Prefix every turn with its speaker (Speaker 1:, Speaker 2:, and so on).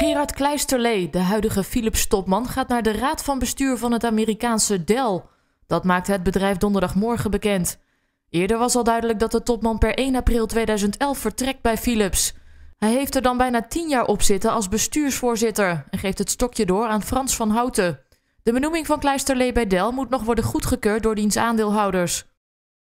Speaker 1: Gerard Kleisterlee, de huidige Philips-topman, gaat naar de raad van bestuur van het Amerikaanse Dell. Dat maakte het bedrijf donderdagmorgen bekend. Eerder was al duidelijk dat de topman per 1 april 2011 vertrekt bij Philips. Hij heeft er dan bijna 10 jaar op zitten als bestuursvoorzitter en geeft het stokje door aan Frans van Houten. De benoeming van Kleisterlee bij Dell moet nog worden goedgekeurd door diens aandeelhouders.